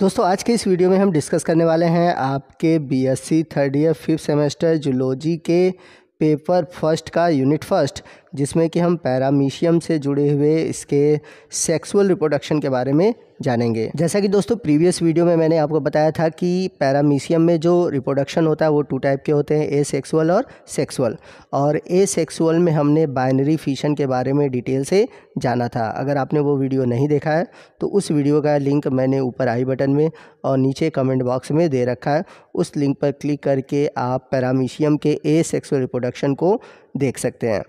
दोस्तों आज के इस वीडियो में हम डिस्कस करने वाले हैं आपके BSc third year fifth semester zoology के पेपर फर्स्ट का यूनिट फर्स्ट जिसमें कि हम पैरामीशियम से जुड़े हुए इसके सेक्सुअल रिप्रोडक्शन के बारे में जानेंगे जैसा कि दोस्तों प्रीवियस वीडियो में मैंने आपको बताया था कि पैरामीशियम में जो रिप्रोडक्शन होता है वो टू टाइप के होते हैं ए सेक्सुअल और सेक्सुअल और ए सेक्सुअल में हमने बाइनरी फिशन के बारे में डिटेल से जाना था अगर आपने वो वीडियो नहीं देखा है तो उस वीडियो का लिंक मैंने ऊपर आई बटन में और नीचे कमेंट बॉक्स में दे रखा है उस लिंक पर क्लिक करके आप पैरामीशियम के ए सेक्सुअल रिप्रोडक्शन को देख सकते हैं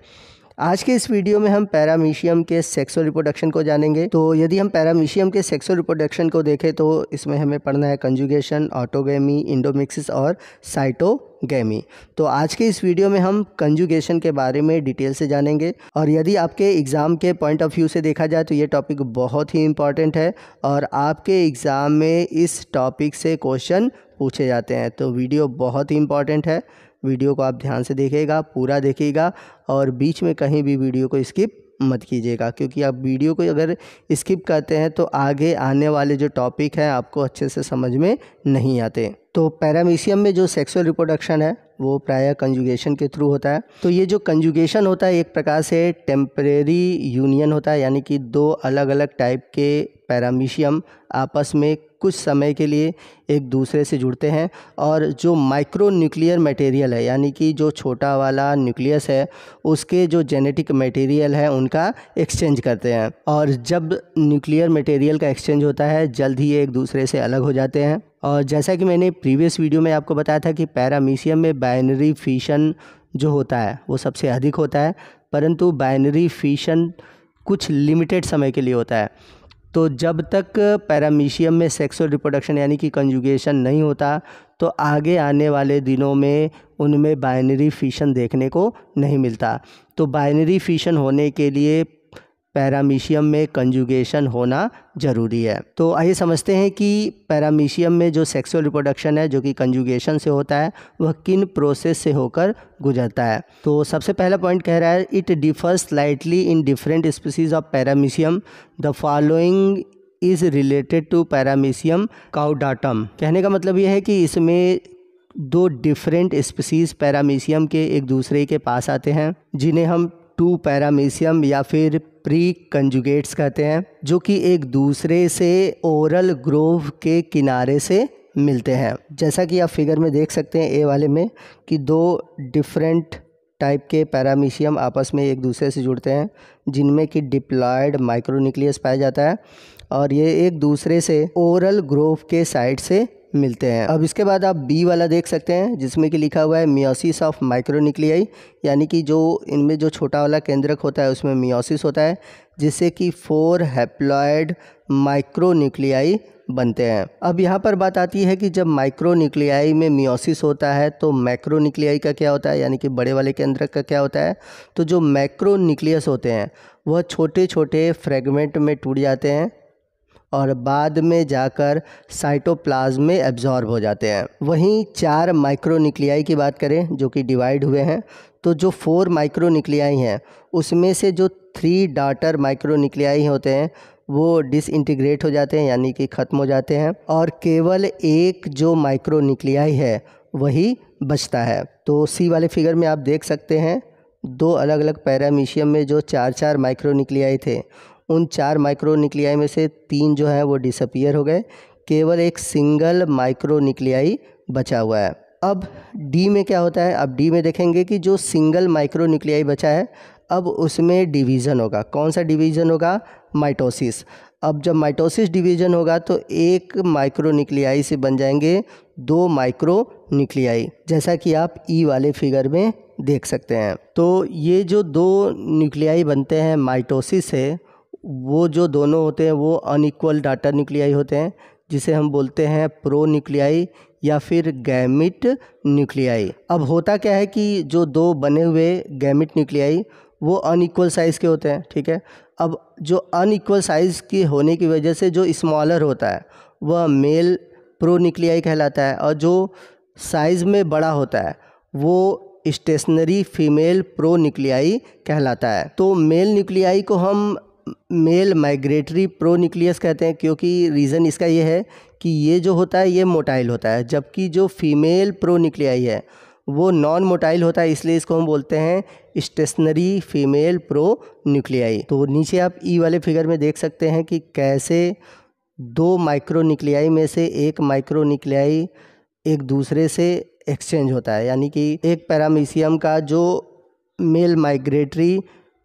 आज के इस वीडियो में हम पैरामीशियम के सेक्सुअल रिप्रोडक्शन को जानेंगे तो यदि हम पैरामीशियम के सेक्सुअल रिप्रोडक्शन को देखें तो इसमें हमें पढ़ना है कंजुगेशन ऑटोगेमी इंडोमिक्सिस और साइटो तो आज के इस वीडियो में हम कंजुगेशन के बारे में डिटेल से जानेंगे और यदि आपके एग्ज़ाम के पॉइंट ऑफ व्यू से देखा जाए तो ये टॉपिक बहुत ही इंपॉर्टेंट है और आपके एग्ज़ाम में इस टॉपिक से क्वेश्चन पूछे जाते हैं तो वीडियो बहुत ही इंपॉर्टेंट है वीडियो को आप ध्यान से देखेगा पूरा देखिएगा और बीच में कहीं भी वीडियो को स्किप मत कीजिएगा क्योंकि आप वीडियो को अगर स्किप करते हैं तो आगे आने वाले जो टॉपिक हैं आपको अच्छे से समझ में नहीं आते तो पैरामीशियम में जो सेक्सुअल रिप्रोडक्शन है वो प्रायः कंजुगेशन के थ्रू होता है तो ये जो कंजुगेशन होता है एक प्रकार से टेम्परेरी यूनियन होता है यानी कि दो अलग अलग टाइप के पैरामीशियम आपस में कुछ समय के लिए एक दूसरे से जुड़ते हैं और जो माइक्रो न्यूक्लियर मटेरियल है यानी कि जो छोटा वाला न्यूक्लियस है उसके जो जेनेटिक मटेरियल है उनका एक्सचेंज करते हैं और जब न्यूक्लियर मटेरियल का एक्सचेंज होता है जल्द ही ये एक दूसरे से अलग हो जाते हैं और जैसा कि मैंने प्रीवियस वीडियो में आपको बताया था कि पैरामीशियम में बाइनरी फीशन जो होता है वो सबसे अधिक होता है परंतु बाइनरी फीशन कुछ लिमिटेड समय के लिए होता है तो जब तक पैरामीशियम में सेक्सुअल रिप्रोडक्शन यानी कि कंजुगेशन नहीं होता तो आगे आने वाले दिनों में उनमें बाइनरी फिशन देखने को नहीं मिलता तो बाइनरी फिशन होने के लिए पैरामीशियम में कंजुगेशन होना ज़रूरी है तो आइए समझते हैं कि पैरामीशियम में जो सेक्सुअल रिप्रोडक्शन है जो कि कंजुगेशन से होता है वह किन प्रोसेस से होकर गुजरता है तो सबसे पहला पॉइंट कह रहा है it differs slightly in different species of paramecium the following is related to paramecium caudatum कहने का मतलब यह है कि इसमें दो डिफरेंट स्पीसीज पैरामीशियम के एक दूसरे के पास आते हैं जिन्हें हम टू पैरामीशियम या फिर प्री कंजुगेट्स कहते हैं जो कि एक दूसरे से ओरल ग्रोव के किनारे से मिलते हैं जैसा कि आप फिगर में देख सकते हैं ए वाले में कि दो डिफरेंट टाइप के पैरामीशियम आपस में एक दूसरे से जुड़ते हैं जिनमें कि डिप्लॉयड माइक्रोन्यूक्लियस पाया जाता है और ये एक दूसरे से ओरल ग्रोव के साइड से मिलते हैं अब इसके बाद आप बी वाला देख सकते हैं जिसमें कि लिखा हुआ है मियोसिस ऑफ माइक्रोनिक्लियाई यानी कि जो इनमें जो छोटा वाला केंद्रक होता है उसमें मियोसिस होता है जिससे कि फोर हैप्लॉयड माइक्रोन्यूक्लियाई बनते हैं अब यहाँ पर बात आती है कि जब माइक्रोन्यूक्लियाई में मियोसिस होता है तो मैक्रोन्यूक्लियाई का क्या होता है यानी कि बड़े वाले केंद्रक का क्या होता है तो जो मैक्रोन्यूक्लियस होते हैं वह छोटे छोटे फ्रेगमेंट में टूट जाते हैं और बाद में जाकर साइटोप्लाज्म में एब्जॉर्ब हो जाते हैं वहीं चार माइक्रोनिक्लियाई की बात करें जो कि डिवाइड हुए हैं तो जो फोर माइक्रोनिक्लियाई हैं उसमें से जो थ्री डाटर माइक्रोनिक्लियाई होते हैं वो डिसइंटीग्रेट हो जाते हैं यानी कि ख़त्म हो जाते हैं और केवल एक जो माइक्रोनिक्लियाई है वही बचता है तो सी वाले फिगर में आप देख सकते हैं दो अलग अलग पैरामीशियम में जो चार चार माइक्रोनिक्लियाई थे उन चार माइक्रो निक्लियाई में से तीन जो हैं वो डिसअपियर हो गए केवल एक सिंगल माइक्रो निक्लियाई बचा हुआ है अब डी में क्या होता है अब डी में देखेंगे कि जो सिंगल माइक्रो निक्लियाई बचा है अब उसमें डिवीज़न होगा कौन सा डिवीज़न होगा माइटोसिस अब जब माइटोसिस डिवीज़न होगा तो एक माइक्रो निक्लियाई से बन जाएंगे दो माइक्रो निक्लियाई जैसा कि आप ई e वाले फिगर में देख सकते हैं तो ये जो दो न्यूक्लियाई बनते हैं माइटोसिस से वो जो दोनों होते हैं वो अनइक्वल डाटा न्यूक्लियाई होते हैं जिसे हम बोलते हैं प्रो न्यूक्लियाई या फिर गैमिट न्यूक्लियाई अब होता क्या है कि जो दो बने हुए गैमिट न्यूक्लियाई वो अनइक्वल साइज़ के होते हैं ठीक है अब जो अनइक्वल साइज़ के होने की वजह से जो स्मॉलर होता है वह मेल प्रो न्यूक्लियाई कहलाता है और जो साइज़ में बड़ा होता है वो स्टेशनरी फीमेल प्रो न्यूक्लियाई कहलाता है तो मेल न्यूक्लियाई को हम मेल माइग्रेटरी प्रो न्यूक्लियस कहते हैं क्योंकि रीज़न इसका ये है कि ये जो होता है ये मोटाइल होता है जबकि जो फीमेल प्रो न्यूक्लियाई है वो नॉन मोटाइल होता है इसलिए इसको हम बोलते हैं स्टेशनरी फीमेल प्रो न्यूक्लियाई तो नीचे आप ई e वाले फिगर में देख सकते हैं कि कैसे दो माइक्रो न्यूक्लियाई में से एक माइक्रो न्यूक्लियाई एक दूसरे से एक्सचेंज होता है यानी कि एक पैरामीशियम का जो मेल माइग्रेटरी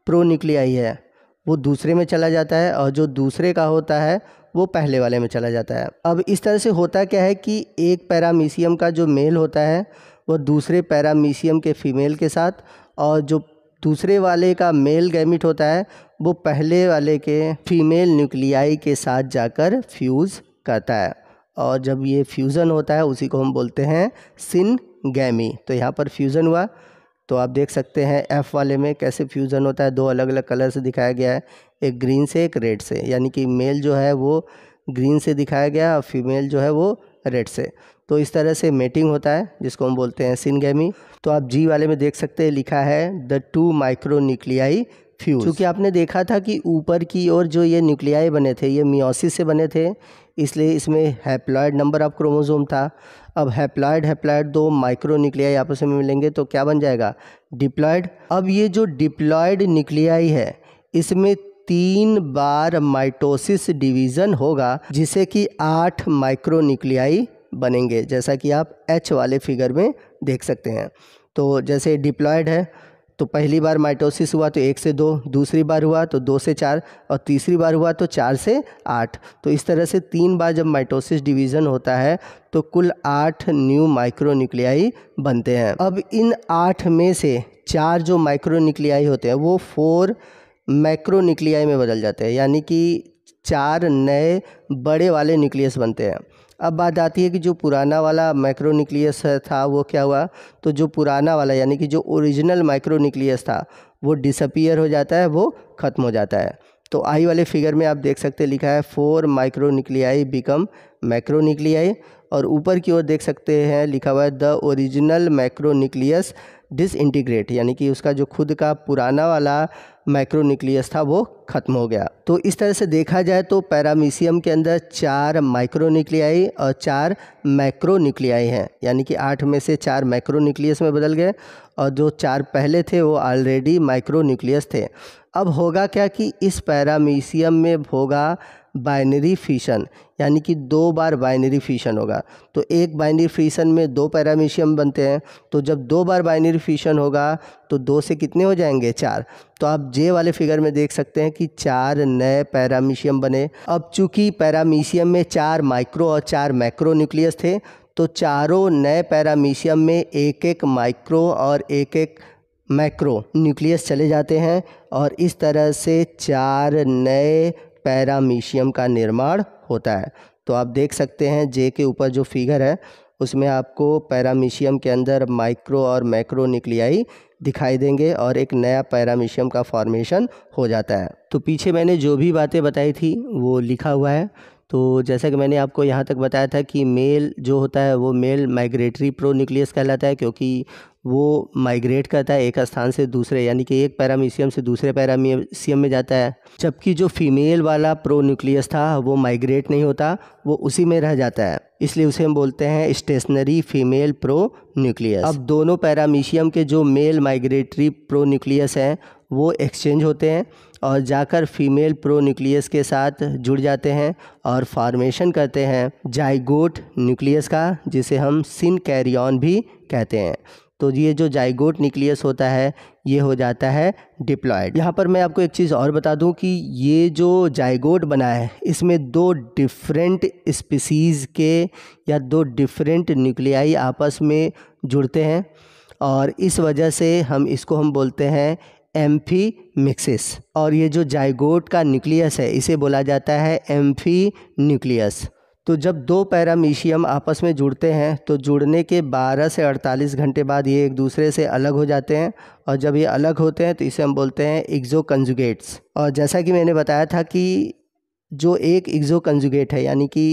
प्रो न्यूक्लियाई है वो दूसरे में चला जाता है और जो दूसरे का होता है वो पहले वाले में चला जाता है अब इस तरह से होता क्या है कि एक पैरामीशियम का जो मेल होता है वो दूसरे पैरामीशियम के फीमेल के साथ और जो दूसरे वाले का मेल गैमिट होता है वो पहले वाले के फीमेल न्यूक्लियाई के साथ जाकर फ्यूज़ करता है और जब ये फ्यूज़न होता है उसी को हम बोलते हैं सिन गैमी तो यहाँ पर फ्यूज़न हुआ तो आप देख सकते हैं एफ़ वाले में कैसे फ्यूज़न होता है दो अलग अलग कलर से दिखाया गया है एक ग्रीन से एक रेड से यानी कि मेल जो है वो ग्रीन से दिखाया गया और फीमेल जो है वो रेड से तो इस तरह से मेटिंग होता है जिसको हम बोलते हैं सिनगेमी तो आप जी वाले में देख सकते हैं लिखा है the two micro nuclei fuse क्योंकि आपने देखा था कि ऊपर की ओर जो ये न्यूक्लियाई बने थे ये मियोसिस से बने थे इसलिए इसमें हैप्लॉयड नंबर ऑफ क्रोमोजोम था अब हैप्लाइड हैप्लाइड दो माइक्रो न्यूक्लियाई आपस में मिलेंगे तो क्या बन जाएगा डिप्लॉयड अब ये जो डिप्लॉयड न्यूक्लियाई है इसमें तीन बार माइटोसिस डिवीज़न होगा जिसे कि आठ माइक्रो न्यूक्लियाई बनेंगे जैसा कि आप एच वाले फिगर में देख सकते हैं तो जैसे डिप्लॉयड है तो पहली बार माइटोसिस हुआ तो एक से दो दूसरी बार हुआ तो दो से चार और तीसरी बार हुआ तो चार से आठ तो इस तरह से तीन बार जब माइटोसिस डिवीज़न होता है तो कुल आठ न्यू माइक्रोन्यूक्लियाई बनते हैं अब इन आठ में से चार जो माइक्रो न्यूक्लियाई होते हैं वो फोर मैक्रोन्यूक्लियाई में बदल जाते हैं यानी कि चार नए बड़े वाले न्यूक्लियस बनते हैं अब बात आती है कि जो पुराना वाला माइक्रो न्यूक्लियस था वो क्या हुआ तो जो पुराना वाला यानी कि जो ओरिजिनल माइक्रो न्यूक्लियस था वो डिसअपियर हो जाता है वो ख़त्म हो जाता है तो आई वाले फिगर में आप देख सकते लिखा है four micro nuclei become micro nuclei और ऊपर की ओर देख सकते हैं लिखा हुआ है the original micro nucleus disintegrate यानी कि उसका जो खुद का पुराना वाला माइक्रोन्यूक्लियस था वो खत्म हो गया तो इस तरह से देखा जाए तो पैरामीशियम के अंदर चार माइक्रोन्यूक्लियाई और चार माइक्रोन्यूक्लियाई हैं यानी कि आठ में से चार माइक्रोन्यूक्लियस में बदल गए और जो चार पहले थे वो ऑलरेडी माइक्रोन्यूक्लियस थे अब होगा क्या कि इस पैरामीशियम में होगा बाइनरी फीशन यानी कि दो बार बाइनरी फीशन होगा तो एक बाइनरी फीशन में दो पैरामीशियम बनते हैं तो जब दो बार बाइनरी फीशन होगा तो दो से कितने हो जाएंगे चार तो आप जे वाले फिगर में देख सकते हैं कि चार नए पैरामीशियम बने अब चूंकि पैरामीशियम में चार माइक्रो और चार मैक्रो न्यूक्लियस थे तो चारों नए पैरामीशियम में एक एक माइक्रो और एक एक मैक्रो न्यूक्लियस चले जाते हैं और इस तरह से चार नए पैरामीशियम का निर्माण होता है तो आप देख सकते हैं जे के ऊपर जो फिगर है उसमें आपको पैरामीशियम के अंदर माइक्रो और मैक्रो निकलियाई दिखाई देंगे और एक नया पैरामीशियम का फॉर्मेशन हो जाता है तो पीछे मैंने जो भी बातें बताई थी वो लिखा हुआ है तो जैसा कि मैंने आपको यहाँ तक बताया था कि मेल जो होता है वो मेल माइग्रेटरी प्रो न्यूक्लियस कहलाता है क्योंकि वो माइग्रेट करता है एक स्थान से दूसरे यानी कि एक पैरामीशियम से दूसरे पैरामीशियम में जाता है जबकि जो फीमेल वाला प्रो न्यूक्लियस था वो माइग्रेट नहीं होता वो उसी में रह जाता है इसलिए उसे हम बोलते हैं स्टेशनरी फीमेल प्रो न्यूक्लियस अब दोनों पैरामीशियम के जो मेल माइग्रेटरी प्रो न्यूक्लियस हैं वो एक्सचेंज होते हैं और जाकर फीमेल प्रो न्यूक्लियस के साथ जुड़ जाते हैं और फॉर्मेशन करते हैं जाइगोट न्यूक्लियस का जिसे हम सिन कैरियन भी कहते हैं तो ये जो जाइगोट न्यूक्लियस होता है ये हो जाता है डिप्लॉयड यहाँ पर मैं आपको एक चीज़ और बता दूँ कि ये जो जाइगोट बना है इसमें दो डिफरेंट स्पीसीज़ के या दो डिफरेंट न्यूक्लियाई आपस में जुड़ते हैं और इस वजह से हम इसको हम बोलते हैं एम्फी मिक्सिस और ये जो जाइगोट का न्यूक्लियस है इसे बोला जाता है एम्फी न्यूक्लियस तो जब दो पैरामीशियम आपस में जुड़ते हैं तो जुड़ने के 12 से 48 घंटे बाद ये एक दूसरे से अलग हो जाते हैं और जब ये अलग होते हैं तो इसे हम बोलते हैं एग्ज़ो कंजुगेट्स और जैसा कि मैंने बताया था कि जो एक एग्जो कंजुगेट है यानी कि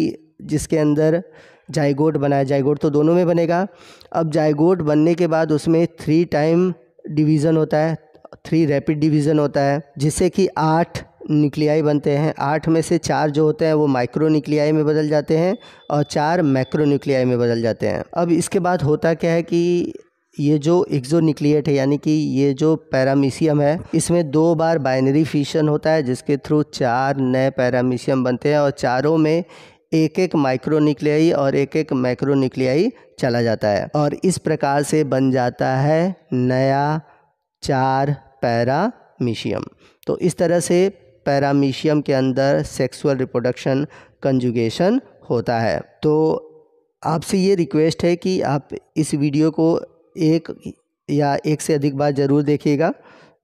जिसके अंदर जायगोट बनाया जायगोट तो दोनों में बनेगा अब जायगोट बनने के बाद उसमें थ्री टाइम डिवीज़न होता है थ्री रैपिड डिवीज़न होता है जिससे कि आठ न्यूक्लियाई बनते हैं आठ में से चार जो होते हैं वो माइक्रो न्यूक्लियाई में बदल जाते हैं और चार मैक्रो न्यूक्लियाई में बदल जाते हैं अब इसके बाद होता क्या है कि ये जो एक्जो न्यूक्लिएट है यानी कि ये जो पैरामीशियम है इसमें दो बार बाइनरी फीशन होता है जिसके थ्रू चार नए पैरामीशियम बनते हैं और चारों में एक एक माइक्रो न्यूक्लियाई और एक एक माइक्रो न्यूक्लियाई चला जाता है और इस प्रकार से बन जाता है नया चार पैरामीशियम तो इस तरह से पैरामीशियम के अंदर सेक्सुअल रिप्रोडक्शन कंजुगेशन होता है तो आपसे ये रिक्वेस्ट है कि आप इस वीडियो को एक या एक से अधिक बार ज़रूर देखिएगा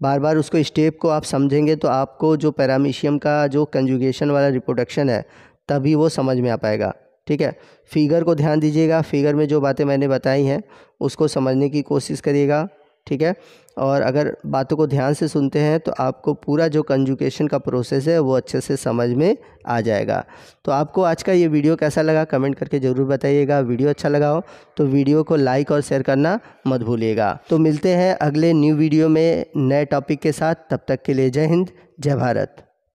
बार बार उसको स्टेप को आप समझेंगे तो आपको जो पैरामीशियम का जो कंजुगेशन वाला रिप्रोडक्शन है तभी वो समझ में आ पाएगा ठीक है फिगर को ध्यान दीजिएगा फिगर में जो बातें मैंने बताई हैं उसको समझने की कोशिश करिएगा ठीक है और अगर बातों को ध्यान से सुनते हैं तो आपको पूरा जो कंजुकेशन का प्रोसेस है वो अच्छे से समझ में आ जाएगा तो आपको आज का ये वीडियो कैसा लगा कमेंट करके ज़रूर बताइएगा वीडियो अच्छा लगा हो तो वीडियो को लाइक और शेयर करना मत भूलिएगा तो मिलते हैं अगले न्यू वीडियो में नए टॉपिक के साथ तब तक के लिए जय हिंद जय भारत